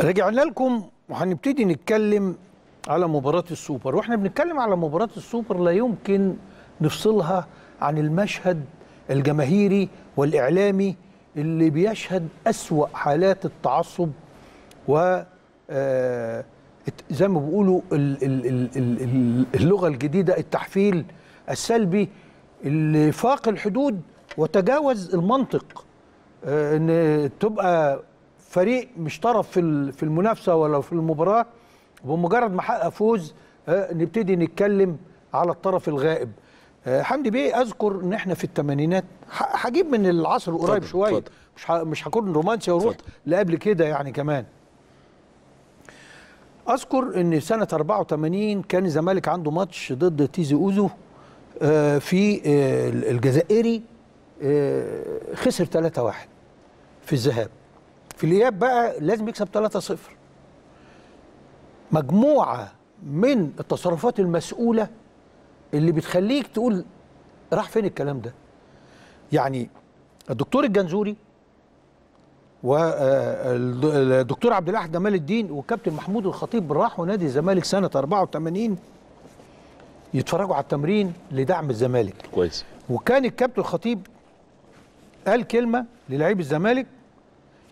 رجعنا لكم وهنبتدي نتكلم على مباراة السوبر واحنا بنتكلم على مباراة السوبر لا يمكن نفصلها عن المشهد الجماهيري والإعلامي اللي بيشهد أسوأ حالات التعصب و آه، زي ما بيقولوا اللغة الجديدة التحفيل السلبي اللي فاق الحدود وتجاوز المنطق آه، ان تبقى فريق مش طرف في في المنافسه ولا في المباراه بمجرد ما حقق فوز آه، نبتدي نتكلم على الطرف الغائب آه، حمدي بيه اذكر ان احنا في الثمانينات هجيب من العصر القريب شويه مش مش هكون رومانسي واروح لقبل كده يعني كمان اذكر ان سنه 84 كان الزمالك عنده ماتش ضد تيزي اوزو آه، في الجزائري خسر 3-1 في الذهاب في الاياب بقى لازم يكسب 3-0 مجموعه من التصرفات المسؤوله اللي بتخليك تقول راح فين الكلام ده يعني الدكتور الجنزوري والدكتور آه، عبد الاحد جمال الدين وكابتن محمود الخطيب راحوا نادي الزمالك سنه 84 يتفرجوا على التمرين لدعم الزمالك كويس وكان الكابتن الخطيب قال كلمه للعيب الزمالك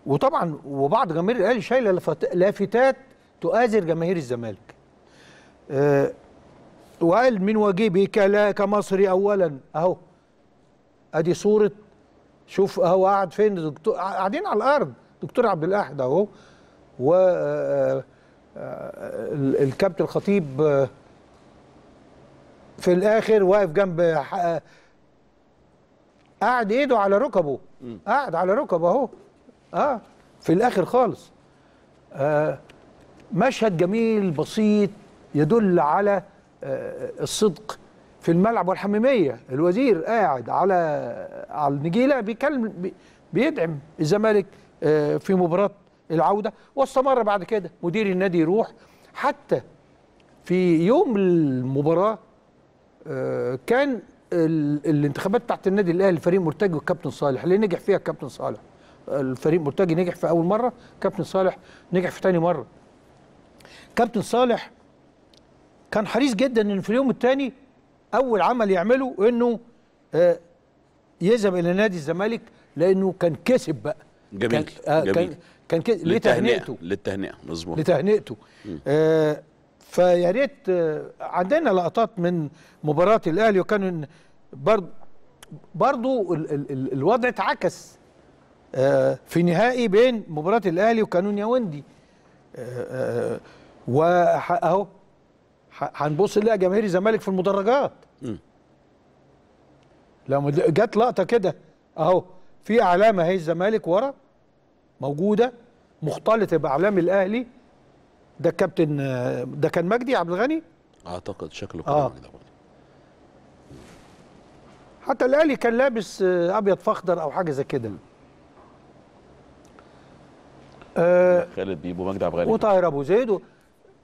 وطبعا وبعض جماهير الاهلي شايله لافتات تؤازر جماهير الزمالك أه وقال من واجبك لا كمصري اولا اهو ادي صوره شوف اهو قاعد فين دكتور قاعدين على الارض دكتور عبد الاحد اهو و آه، آه، الكابتن الخطيب آه، في الاخر واقف جنب قاعد ايده على ركبه قاعد على ركبه اهو اه في الاخر خالص آه مشهد جميل بسيط يدل على آه الصدق في الملعب والحميميه الوزير قاعد على على النجيله بيكلم بيدعم الزمالك آه في مباراه العوده واستمر بعد كده مدير النادي يروح حتى في يوم المباراه آه، كان الانتخابات تحت النادي الاهلي فريق مرتجي والكابتن صالح اللي نجح فيها الكابتن صالح الفريق مرتجي نجح في اول مره كابتن صالح نجح في ثاني مره كابتن صالح كان حريص جدا ان في اليوم الثاني اول عمل يعمله انه آه، يذهب الى نادي الزمالك لانه كان كسب بقى جميل كان آه، جميل كان كان لتهنئته للتهنئه مظبوط لتهنئته آه، فيا ريت عندنا لقطات من مباراه الاهلي وكان برضه برضه الوضع اتعكس آه، في نهائي بين مباراه الاهلي وكانون ياوندي آه، آه، واهو هنبص نلاقي جماهير الزمالك في المدرجات لما جت لقطه كده اهو في علامه اهي الزمالك ورا موجوده مختلطه باعلام الاهلي ده الكابتن ده كان مجدي عبد الغني اعتقد شكله كان آه. مجدي حتى الاهلي كان لابس ابيض فاخضر او حاجه زي كده آه، خالد بيبو مجدي عبد الغني وطاهر ابو زيد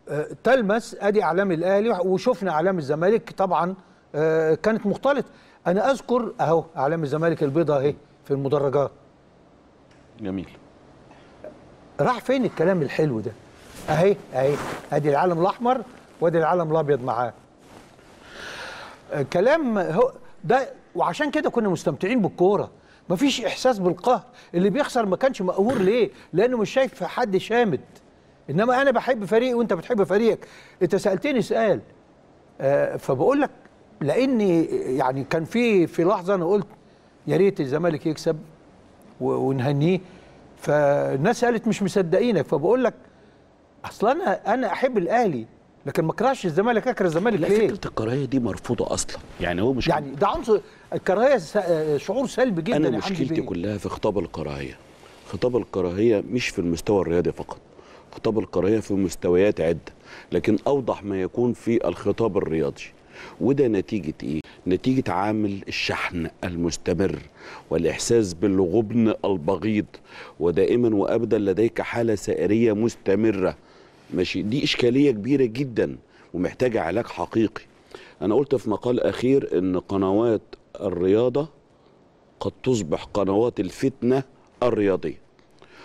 آه، تلمس ادي اعلام الاهلي وشفنا اعلام الزمالك طبعا آه، كانت مختلطه انا اذكر اهو اعلام الزمالك البيضاء اهي في المدرجات جميل راح فين الكلام الحلو ده اهي اهي ادي العالم الاحمر وادي العالم الابيض معاه كلام هو ده وعشان كده كنا مستمتعين بالكوره مفيش احساس بالقهر اللي بيخسر ما كانش مقهور ليه لانه مش شايف حد شامد انما انا بحب فريقي وانت بتحب فريقك انت سالتني سؤال آه فبقول لك لاني يعني كان في في لحظه انا قلت يا ريت الزمالك يكسب ونهنيه فالناس قالت مش مصدقينك فبقول لك اصل انا انا احب الاهلي لكن ما كرهش الزمالك اكره الزمالك لا ليه؟ فكره الكراهيه دي مرفوضه اصلا يعني هو مش يعني ده عنصر الكراهيه شعور سلبي جدا انا مشكلتي كلها في خطاب الكراهيه خطاب الكراهيه مش في المستوى الرياضي فقط خطاب الكراهيه في مستويات عده لكن اوضح ما يكون في الخطاب الرياضي وده نتيجه ايه نتيجه عامل الشحن المستمر والاحساس بالغبن البغيض ودائما وابدا لديك حاله سائريه مستمره ماشي دي اشكاليه كبيره جدا ومحتاجه علاج حقيقي انا قلت في مقال اخير ان قنوات الرياضه قد تصبح قنوات الفتنه الرياضيه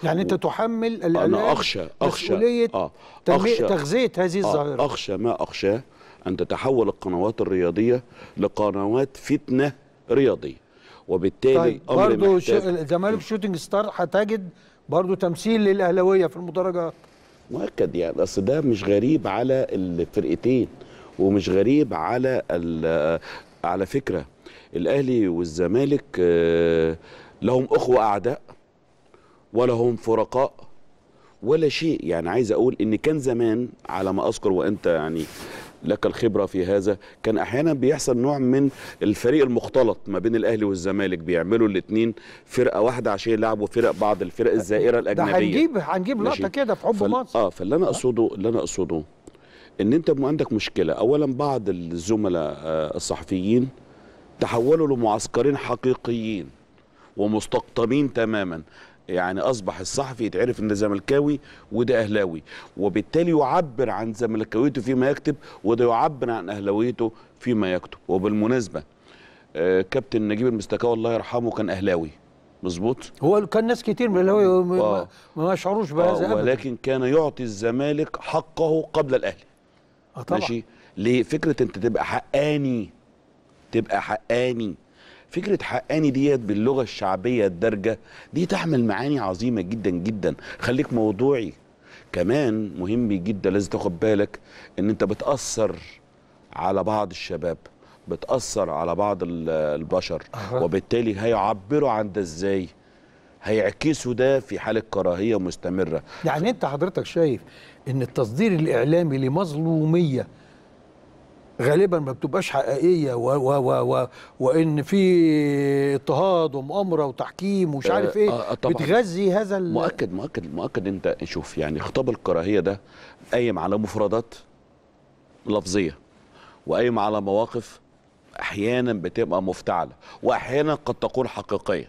يعني انت تحمل انا اخشى اخشى مسؤوليه آه تغذيه هذه آه، الظاهره آه اخشى ما اخشاه ان تتحول القنوات الرياضيه لقنوات فتنه رياضيه وبالتالي طيب برضه الزمالك شوتنج ستار هتجد برضه تمثيل للاهلاويه في المدرجات مؤكد يعني اصل ده مش غريب على الفرقتين ومش غريب على على فكره الاهلي والزمالك آه، لهم اخوه اعداء ولا هم فرقاء ولا شيء يعني عايز اقول ان كان زمان على ما اذكر وانت يعني لك الخبره في هذا كان احيانا بيحصل نوع من الفريق المختلط ما بين الاهلي والزمالك بيعملوا الاثنين فرقه واحده عشان يلعبوا فرق بعض الفرق الزائره الاجنبيه ده هنجيب هنجيب لقطه كده في حب فل... مصر اه فاللي انا آه. اقصده اللي انا اقصده ان انت عندك مشكله اولا بعض الزملاء آه، الصحفيين تحولوا لمعسكرين حقيقيين ومستقطبين تماما يعني اصبح الصحفي يتعرف ان ده زملكاوي وده اهلاوي وبالتالي يعبر عن زملكاويته فيما يكتب وده يعبر عن اهلاويته فيما يكتب وبالمناسبه آه، كابتن نجيب المستكاوي الله يرحمه كان اهلاوي مظبوط هو كان ناس كتير من الاهلاوي آه. ما يشعروش بهذا آه ولكن كان يعطي الزمالك حقه قبل الاهلي اه طبعا ماشي ليه فكره انت تبقى حقاني تبقى حقاني فكره حقاني ديت باللغه الشعبيه الدارجه دي تحمل معاني عظيمه جدا جدا خليك موضوعي كمان مهم جدا لازم تاخد بالك ان انت بتاثر على بعض الشباب بتاثر على بعض البشر أه. وبالتالي هيعبروا عن ده ازاي هيعكسوا ده في حاله كراهيه مستمره يعني انت حضرتك شايف ان التصدير الاعلامي لمظلوميه غالبا ما بتبقاش حقيقيه و و و و وان في اضطهاد ومؤامره وتحكيم ومش عارف آه، ايه آه،, آه طبعًا بتغذي هذا مؤكد مؤكد مؤكد انت شوف يعني خطاب الكراهيه ده قايم على مفردات لفظيه وقايم على مواقف احيانا بتبقى مفتعله واحيانا قد تكون حقيقيه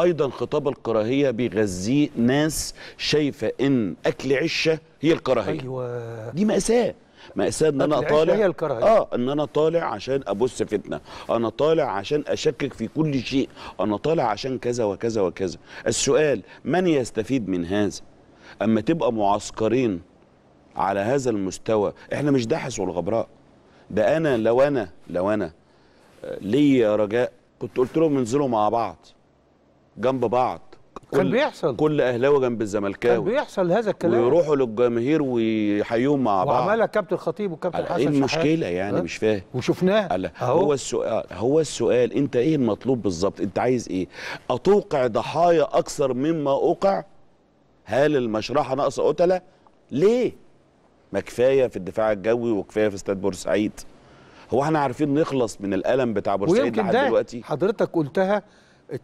ايضا خطاب الكراهيه بيغذي ناس شايفه ان اكل عشه هي الكراهيه أيوة. دي ماساه مأساة ان انا طالع هي الكراهية. اه ان انا طالع عشان ابص فتنه انا طالع عشان اشكك في كل شيء انا طالع عشان كذا وكذا وكذا السؤال من يستفيد من هذا اما تبقى معسكرين على هذا المستوى احنا مش دحس والغبراء ده انا لو انا لو انا آه، ليا رجاء كنت قلت لهم انزلوا مع بعض جنب بعض كل كان بيحصل كل اهلاوي جنب الزملكاوي كان بيحصل هذا الكلام ويروحوا للجماهير ويحيوهم مع بعض وعملها كابتن خطيب وكابتن حسن ايه المشكله يعني مش فاهم وشفناه هو السؤال هو السؤال انت ايه المطلوب بالظبط انت عايز ايه اتوقع ضحايا اكثر مما اوقع هل المشرحه ناقصه قتله ليه ما كفايه في الدفاع الجوي وكفايه في استاد بورسعيد هو احنا عارفين نخلص من الالم بتاع بورسعيد لحد دلوقتي حضرتك قلتها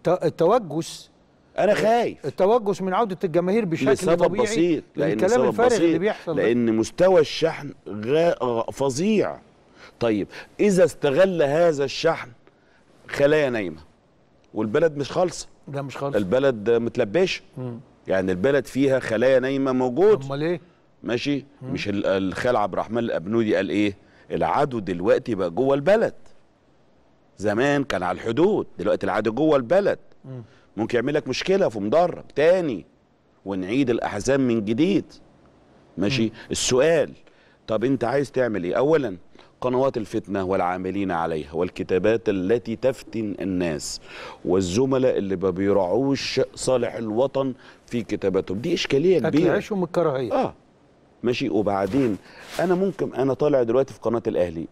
التوجس انا خايف التوجس من عوده الجماهير بشكل لسبب طبيعي بسيط لان الكلام الفارغ اللي بيحصل لان مستوى الشحن غا... فظيع طيب اذا استغل هذا الشحن خلايا نايمه والبلد مش خالصه لا مش خالصه البلد متلبشه يعني البلد فيها خلايا نايمه موجود امال ايه ماشي مم. مش الخال عبد الرحمن الابنودي قال ايه العدو دلوقتي بقى جوه البلد زمان كان على الحدود دلوقتي العدو جوه البلد مم. ممكن يعمل لك مشكله في مدرب تاني ونعيد الاحزان من جديد ماشي م. السؤال طب انت عايز تعمل ايه اولا قنوات الفتنه والعاملين عليها والكتابات التي تفتن الناس والزملاء اللي ما بيراعوش صالح الوطن في كتاباتهم دي اشكاليه كبيره اكل عيشهم الكراهيه اه ماشي وبعدين انا ممكن انا طالع دلوقتي في قناه الاهلي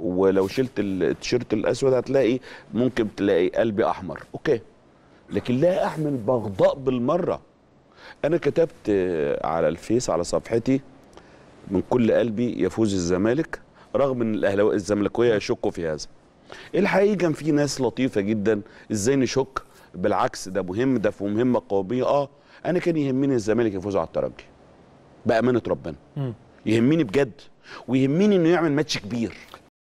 ولو شلت التيشيرت الاسود هتلاقي ممكن تلاقي قلبي احمر اوكي لكن لا احمل بغضاء بالمره انا كتبت على الفيس على صفحتي من كل قلبي يفوز الزمالك رغم ان الاهلاوي الزملكاويه يشكوا في هذا الحقيقه كان في ناس لطيفه جدا ازاي نشك بالعكس ده مهم ده في مهمه قوميه اه انا كان يهمني الزمالك يفوز على الترجي بامانه ربنا يهمني بجد ويهمني انه يعمل ماتش كبير